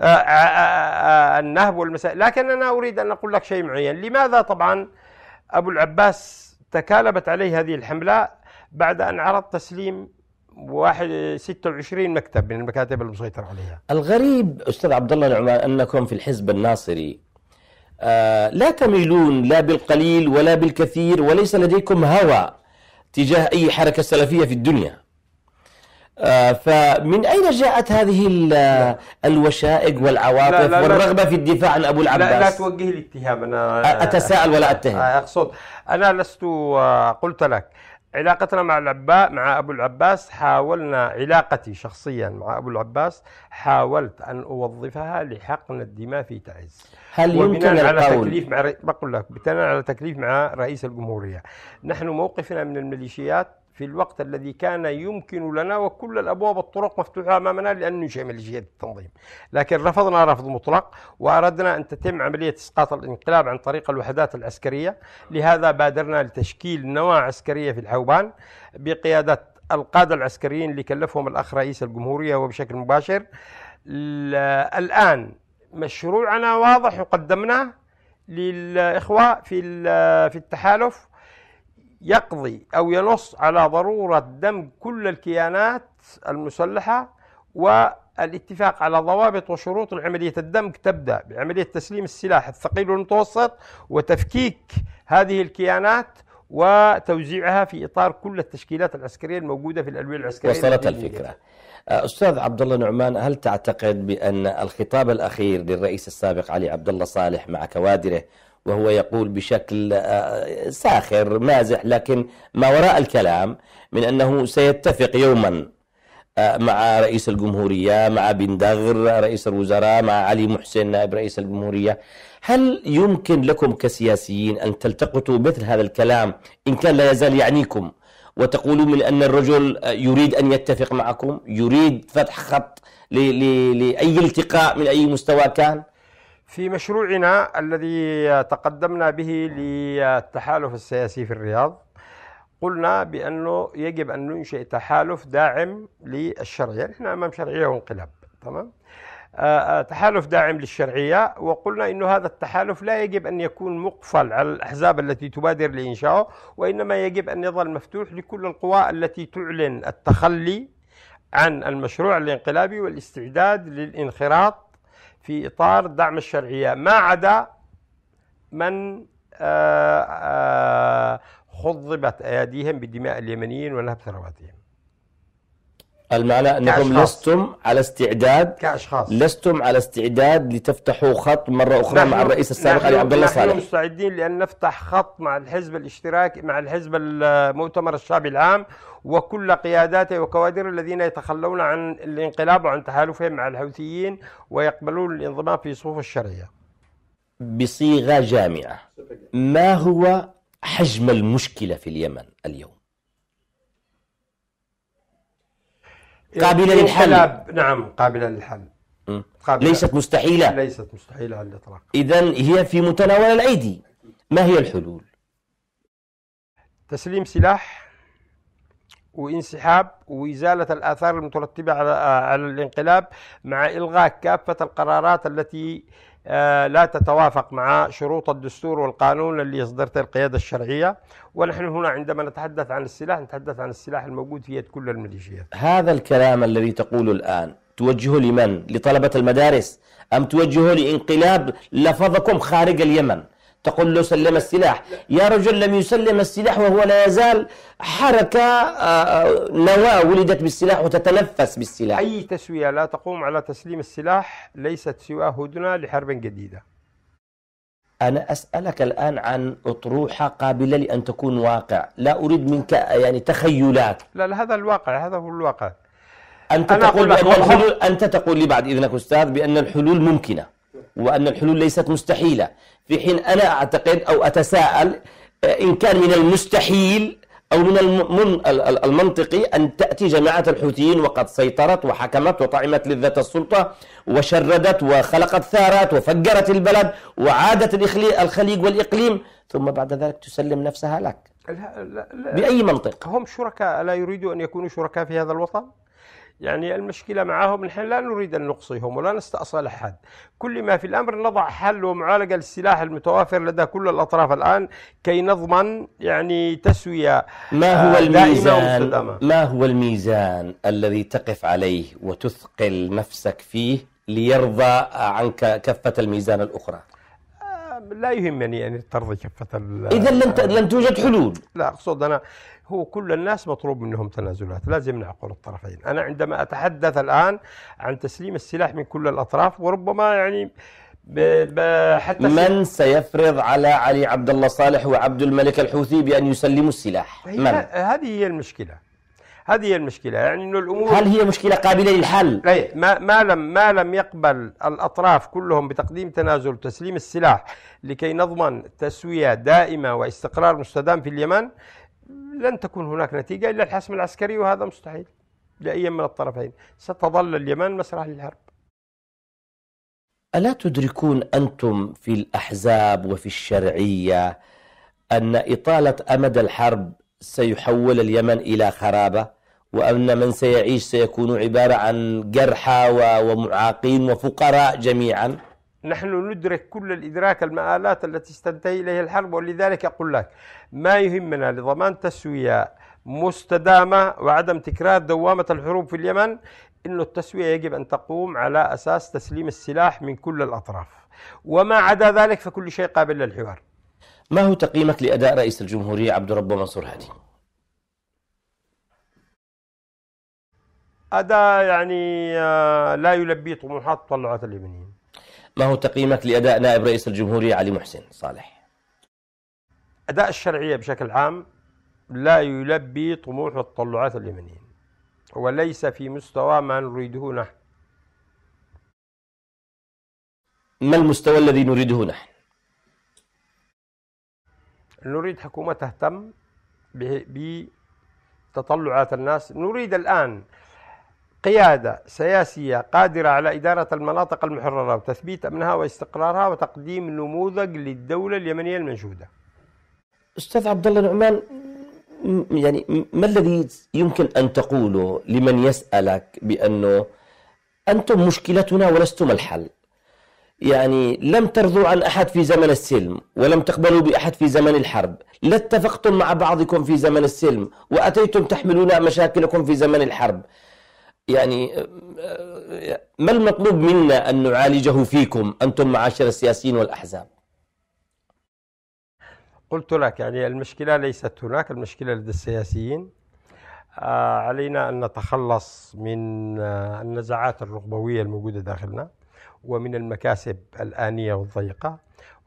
آه، آه، آه، النهب والمسائل لكن أنا أريد أن أقول لك شيء معين لماذا طبعا أبو العباس تكالبت عليه هذه الحملة بعد أن عرض تسليم واحد 26 مكتب من المكاتب المسيطر عليها الغريب استاذ عبد الله نعمان انكم في الحزب الناصري آه، لا تميلون لا بالقليل ولا بالكثير وليس لديكم هوى تجاه أي حركة سلفية في الدنيا آه، فمن أين جاءت هذه الوشائج والعواطف لا لا والرغبة في الدفاع عن أبو العباس لا, لا توجه الاتهام أنا أتساءل ولا أتهم آه، أقصد أنا لست قلت لك علاقتنا مع العباء مع أبو العباس حاولنا علاقتي شخصيا مع أبو العباس حاولت أن أوظفها لحقن الدماء في تعز هل يمكن على تكليف مع بقول لك بناء على تكليف مع رئيس الجمهورية نحن موقفنا من الميليشيات في الوقت الذي كان يمكن لنا وكل الابواب الطرق مفتوحه امامنا لان من جهه التنظيم، لكن رفضنا رفض مطلق واردنا ان تتم عمليه اسقاط الانقلاب عن طريق الوحدات العسكريه، لهذا بادرنا لتشكيل نواه عسكريه في الحوبان بقياده القاده العسكريين اللي كلفهم الاخ رئيس الجمهوريه وبشكل مباشر. الان مشروعنا واضح وقدمناه للاخوه في في التحالف يقضي أو ينص على ضرورة دمج كل الكيانات المسلحة والاتفاق على ضوابط وشروط عملية الدمج تبدأ بعملية تسليم السلاح الثقيل والمتوسط وتفكيك هذه الكيانات وتوزيعها في إطار كل التشكيلات العسكرية الموجودة في الألوية العسكرية وصلت الفكرة آه، أستاذ عبد الله نعمان هل تعتقد بأن الخطاب الأخير للرئيس السابق علي عبد الله صالح مع كوادره وهو يقول بشكل آه، ساخر مازح لكن ما وراء الكلام من أنه سيتفق يوما آه، مع رئيس الجمهورية مع بن دغر رئيس الوزراء مع علي محسن نائب رئيس الجمهورية هل يمكن لكم كسياسيين أن تلتقطوا مثل هذا الكلام إن كان لا يزال يعنيكم وتقولوا من أن الرجل آه، يريد أن يتفق معكم يريد فتح خط لأي التقاء من أي مستوى كان في مشروعنا الذي تقدمنا به للتحالف السياسي في الرياض قلنا بانه يجب ان ننشئ تحالف داعم للشرعيه، يعني نحن امام شرعيه وانقلاب، تمام؟ آه، آه، تحالف داعم للشرعيه وقلنا انه هذا التحالف لا يجب ان يكون مقفل على الاحزاب التي تبادر لانشائه، وانما يجب ان يظل مفتوح لكل القوى التي تعلن التخلي عن المشروع الانقلابي والاستعداد للانخراط في إطار دعم الشرعية ما عدا من آه، آه، خضبت أيديهم بدماء اليمنيين ونهب ثرواتهم المعنى انكم لستم على استعداد كاشخاص لستم على استعداد لتفتحوا خط مره اخرى مع الرئيس السابق علي عبد الله صالح نحن مستعدين لان نفتح خط مع الحزب الاشتراكي مع الحزب المؤتمر الشعبي العام وكل قياداته وكوادر الذين يتخلون عن الانقلاب وعن تحالفهم مع الحوثيين ويقبلون الانضمام في صفوف الشرعيه بصيغه جامعه ما هو حجم المشكله في اليمن اليوم قابلة للحل نعم قابلة للحل قابلة. ليست مستحيلة ليست مستحيلة على الإطلاق إذا هي في متناول الأيدي ما هي الحلول؟ تسليم سلاح وانسحاب وإزالة الآثار المترتبة على على الانقلاب مع إلغاء كافة القرارات التي آه، لا تتوافق مع شروط الدستور والقانون اللي اصدرته القياده الشرعيه ونحن هنا عندما نتحدث عن السلاح نتحدث عن السلاح الموجود في يد كل الميليشيات. هذا الكلام الذي تقوله الان توجهه لمن؟ لطلبه المدارس ام توجهه لانقلاب لفظكم خارج اليمن؟ تقول له سلم السلاح يا رجل لم يسلم السلاح وهو لا يزال حركة آه، آه، نواة ولدت بالسلاح وتتنفس بالسلاح أي تسوية لا تقوم على تسليم السلاح ليست سوى هدنة لحرب جديدة أنا أسألك الآن عن أطروحة قابلة لأن تكون واقع لا أريد منك آه، يعني تخيلات لا, لا هذا الواقع هذا هو الواقع أنت تقول, بأن الحلول أنت تقول لي بعد إذنك أستاذ بأن الحلول ممكنة وأن الحلول ليست مستحيلة في حين أنا أعتقد أو أتساءل آه، إن كان من المستحيل أو من المنطقي أن تأتي جماعة الحوثيين وقد سيطرت وحكمت وطعمت لذة السلطة وشردت وخلقت ثارات وفجرت البلد وعادت الخليج والإقليم ثم بعد ذلك تسلم نفسها لك لا لا لا بأي منطق هم شركاء لا يريدوا أن يكونوا شركاء في هذا الوطن يعني المشكلة معهم نحن لا نريد أن نقصيهم ولا نستأصل أحد كل ما في الأمر نضع حل ومعالجة للسلاح المتوافر لدى كل الأطراف الآن كي نضمن يعني تسوية ما هو آه، الميزان ما هو الميزان الذي تقف عليه وتثقل نفسك فيه ليرضى عنك كفة الميزان الأخرى لا يهمني يعني،, يعني ترضي كفة إذا لم لم توجد حلول لا أقصد أنا هو كل الناس مطلوب منهم تنازلات لازم نعقل الطرفين أنا عندما أتحدث الآن عن تسليم السلاح من كل الأطراف وربما يعني ب... ب... حتى من سيفرض على علي عبد الله صالح وعبد الملك الحوثي بأن يسلموا السلاح؟ من؟ هذه هي المشكلة هذه هي المشكلة يعني أنه الأمور هل هي مشكلة قابلة للحل؟ أي ما, ما, لم ما لم يقبل الأطراف كلهم بتقديم تنازل وتسليم السلاح لكي نضمن تسوية دائمة واستقرار مستدام في اليمن لن تكون هناك نتيجة إلا الحسم العسكري وهذا مستحيل لأي من الطرفين ستظل اليمن مسرح للحرب ألا تدركون أنتم في الأحزاب وفي الشرعية أن إطالة أمد الحرب سيحول اليمن إلى خرابة؟ وأن من سيعيش سيكون عبارة عن جرحى ومعاقين وفقراء جميعا نحن ندرك كل الإدراك المآلات التي ستنتهي إليها الحرب ولذلك أقول لك ما يهمنا لضمان تسوية مستدامة وعدم تكرار دوامة الحروب في اليمن أن التسوية يجب أن تقوم على أساس تسليم السلاح من كل الأطراف وما عدا ذلك فكل شيء قابل للحوار ما هو تقييمك لأداء رئيس الجمهورية عبد الرب منصور هادي؟ أداء يعني آه، لا يلبي طموحات تطلعات اليمنيين ما هو تقييمك لأداء نائب رئيس الجمهورية علي محسن صالح؟ أداء الشرعية بشكل عام لا يلبي طموح وتطلعات اليمنيين وليس في مستوى ما نريده نحن ما المستوى الذي نريده نحن؟ نريد حكومة تهتم بتطلعات الناس نريد الآن قيادة سياسية قادرة على إدارة المناطق المحررة وتثبيت أمنها واستقرارها وتقديم نموذج للدولة اليمنية المنشودة. أستاذ عبد الله نعمان يعني ما الذي يمكن أن تقوله لمن يسألك بأنه أنتم مشكلتنا ولستم الحل. يعني لم ترضوا عن أحد في زمن السلم ولم تقبلوا بأحد في زمن الحرب لا اتفقتم مع بعضكم في زمن السلم وأتيتم تحملون مشاكلكم في زمن الحرب يعني ما المطلوب منا أن نعالجه فيكم أنتم معاشر السياسيين والأحزاب قلت لك يعني المشكلة ليست هناك المشكلة لدى السياسيين آه، علينا أن نتخلص من آه، النزعات الرغبوية الموجودة داخلنا ومن المكاسب الآنية والضيقة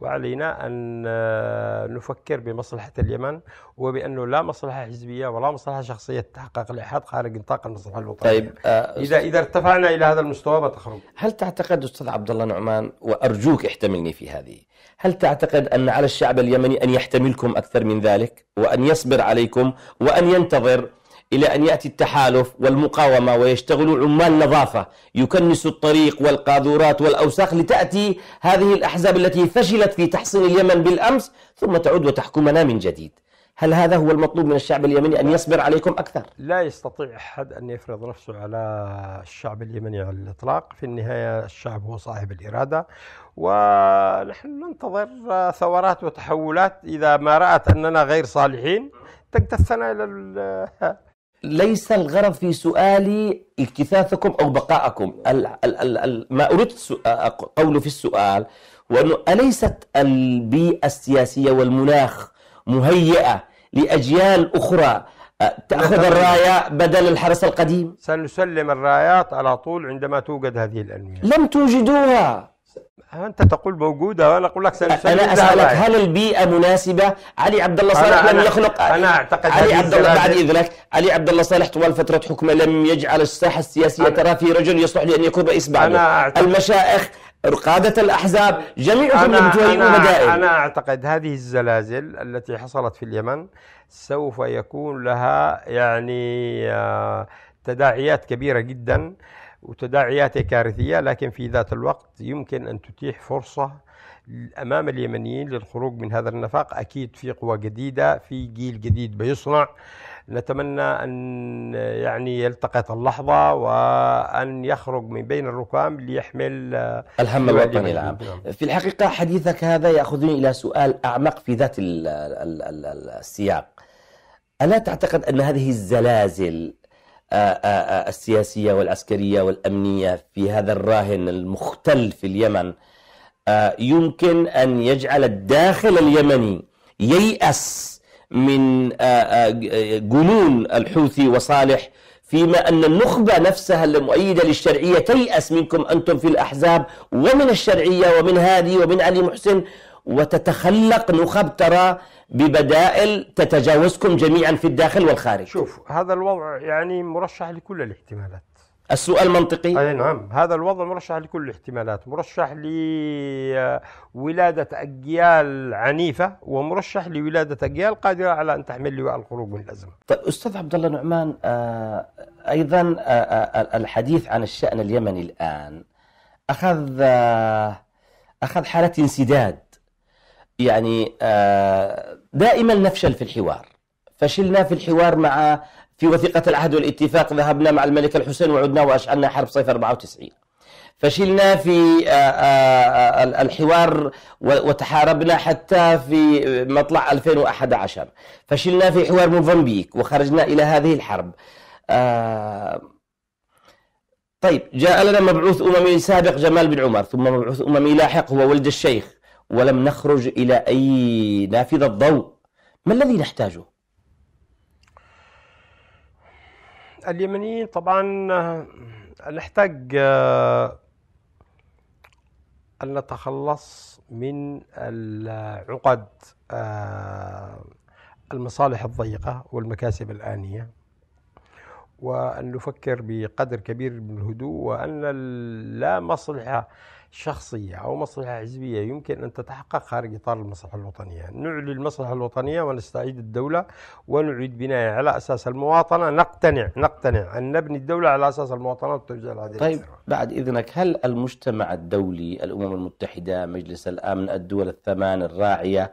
وعلينا أن آه، نفكر بمصلحة اليمن وبأنه لا مصلحة حزبية ولا مصلحة شخصية تحقق الإحاد خارج نطاق المصلحة الوطنية طيب آه إذا إذا ارتفعنا إلى هذا المستوى بتخرج هل تعتقد أستاذ عبد الله نعمان وأرجوك احتملني في هذه هل تعتقد أن على الشعب اليمني أن يحتملكم أكثر من ذلك وأن يصبر عليكم وأن ينتظر إلى أن يأتي التحالف والمقاومة ويشتغل عمال نظافة يكنس الطريق والقاذورات والأوساخ لتأتي هذه الأحزاب التي فشلت في تحصين اليمن بالأمس ثم تعود وتحكمنا من جديد هل هذا هو المطلوب من الشعب اليمني أن يصبر عليكم أكثر؟ لا يستطيع أحد أن يفرض نفسه على الشعب اليمني على الإطلاق في النهاية الشعب هو صاحب الإرادة ونحن ننتظر ثورات وتحولات إذا ما رأت أننا غير صالحين تكتفنا إلى [laughs] ليس الغرض في سؤالي اكتثاثكم أو بقائكم ال ال ال ال ما اريد قوله في السؤال وأنه أليست البيئة السياسية والمناخ مهيئة لأجيال أخرى آه، تأخذ نعم. الراية بدل الحرس القديم سنسلم الرايات على طول عندما توجد هذه الأنمية لم توجدوها أنت تقول موجودة وأنا أقول لك سنسلم أنا أسألك هل البيئة مناسبة؟ علي عبد الله صالح لم يخلق أنا أعتقد علي عبد الله بعد إذنك علي عبد الله صالح طوال فترة حكمه لم يجعل الساحة السياسية ترى في رجل يصلح لأن يكون رئيس بعده أنا أعتقد المشايخ قادة الأحزاب جميعهم متهمون مدائن أنا أعتقد هذه الزلازل التي حصلت في اليمن سوف يكون لها يعني آه، تداعيات كبيرة جدا وتداعياته كارثية لكن في ذات الوقت يمكن أن تتيح فرصة أمام اليمنيين للخروج من هذا النفق أكيد في قوى جديدة في جيل جديد بيصنع نتمنى أن يعني يلتقط اللحظة وأن يخرج من بين الركام ليحمل الهم الوطني العام في الحقيقة حديثك هذا يأخذني إلى سؤال أعمق في ذات السياق ألا تعتقد أن هذه الزلازل آه، آه، آه، السياسية والعسكرية والأمنية في هذا الراهن المختل في اليمن يمكن أن يجعل الداخل اليمني ييأس من جنون الحوثي وصالح فيما أن النخبة نفسها المؤيدة للشرعية تيأس منكم أنتم في الأحزاب ومن الشرعية ومن هادي ومن علي محسن وتتخلق نخب ترى ببدائل تتجاوزكم جميعا في الداخل والخارج شوف هذا الوضع يعني مرشح لكل الاحتمالات السؤال منطقي أي نعم هذا الوضع مرشح لكل الاحتمالات مرشح لولادة أجيال عنيفة ومرشح لولادة أجيال قادرة على أن تحمل لواء الخروج من الأزمة طيب أستاذ عبد الله نعمان آه، أيضا آه، آه، الحديث عن الشأن اليمني الآن أخذ أخذ حالة انسداد يعني آه، دائما نفشل في الحوار فشلنا في الحوار مع في وثيقة العهد والاتفاق ذهبنا مع الملك الحسين وعدنا وأشعلنا حرب صيف 94 فشلنا في آه، آه، الحوار وتحاربنا حتى في مطلع 2011 فشلنا في حوار موزمبيق وخرجنا إلى هذه الحرب طيب جاء لنا مبعوث أممي سابق جمال بن عمر ثم مبعوث أممي لاحق هو ولد الشيخ ولم نخرج إلى أي نافذة ضوء ما الذي نحتاجه؟ اليمنيين طبعا آه، نحتاج آه، أن نتخلص من العقد آه، المصالح الضيقة والمكاسب الآنية وأن نفكر بقدر كبير من الهدوء وأن لا مصلحة شخصية أو مصلحة حزبية يمكن أن تتحقق خارج إطار المصلحة الوطنية نعلي المصلحة الوطنية ونستعيد الدولة ونعيد بناء على أساس المواطنة نقتنع نقتنع أن نبني الدولة على أساس المواطنة وتوزيع العدالة طيب بعد إذنك هل المجتمع الدولي الأمم المتحدة مجلس الأمن الدول الثمان الراعية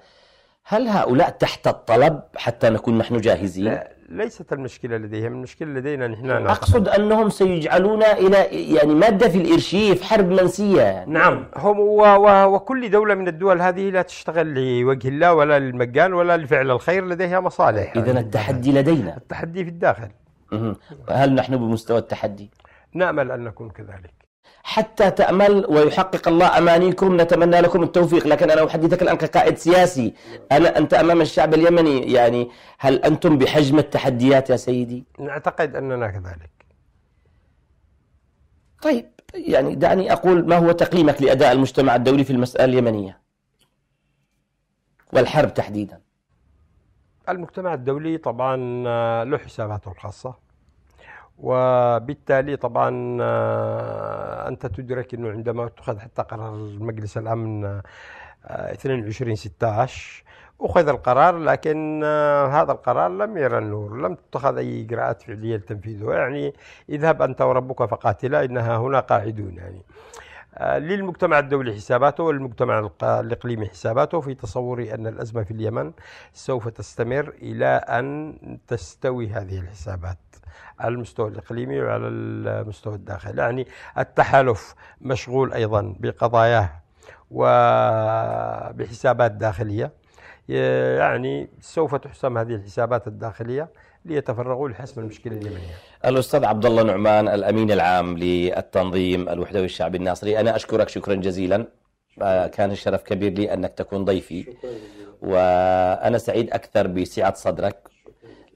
هل هؤلاء تحت الطلب حتى نكون نحن جاهزين؟ لا ليست المشكلة لديهم المشكلة لدينا نحن أقصد أنهم سيجعلون إلى يعني مادة في الإرشيف حرب منسية نعم هم و و وكل دولة من الدول هذه لا تشتغل لوجه الله ولا للمجان ولا لفعل الخير لديها مصالح إذا التحدي لدينا التحدي في الداخل هل نحن بمستوى التحدي؟ نأمل أن نكون كذلك حتى تأمل ويحقق الله أمانيكم نتمنى لكم التوفيق لكن أنا أحدثك الآن كقائد سياسي أنا أنت أمام الشعب اليمني يعني هل أنتم بحجم التحديات يا سيدي؟ نعتقد أننا كذلك طيب يعني دعني أقول ما هو تقييمك لأداء المجتمع الدولي في المسألة اليمنية والحرب تحديدا المجتمع الدولي طبعا له حساباته الخاصة وبالتالي طبعا آه، أنت تدرك أنه عندما اتخذ حتى قرار مجلس الأمن 22 آه، 16 أخذ القرار لكن آه، هذا القرار لم يرى النور لم تتخذ أي إجراءات فعلية لتنفيذه يعني اذهب أنت وربك فقاتلا إنها هنا قاعدون يعني للمجتمع الدولي حساباته والمجتمع الإقليمي حساباته في تصوري أن الأزمة في اليمن سوف تستمر إلى أن تستوي هذه الحسابات على المستوى الإقليمي وعلى المستوى الداخلي يعني التحالف مشغول أيضا بقضاياه وبحسابات داخلية يعني سوف تحسم هذه الحسابات الداخلية ليتفرغوا لحسم المشكله اليمنيه. الاستاذ عبد الله نعمان الامين العام للتنظيم الوحدوي الشعبي الناصري، انا اشكرك شكرا جزيلا. آه، كان الشرف كبير لي انك تكون ضيفي. شكرا جزيلا. وانا سعيد اكثر بسعه صدرك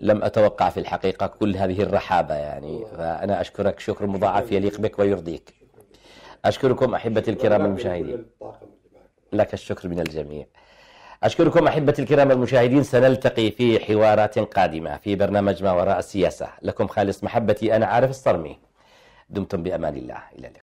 لم أتوقع في الحقيقة كل هذه الرحابة يعني فأنا أشكرك شكر مضاعف يليق بك ويرضيك أشكركم أحبتي الكرام المشاهدين لك الشكر من الجميع أشكركم أحبتي الكرام المشاهدين سنلتقي في حوارات قادمة في برنامج ما وراء السياسة لكم خالص محبتي أنا عارف الصرمي دمتم بأمان الله إلى اللقاء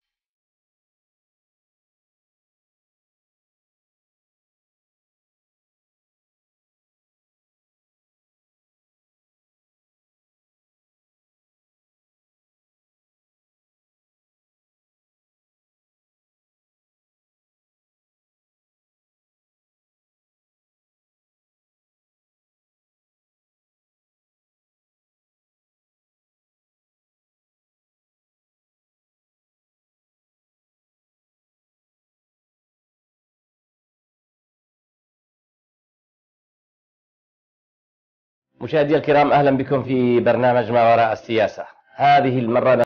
مشاهدي الكرام أهلا بكم في برنامج ما وراء السياسة هذه المرة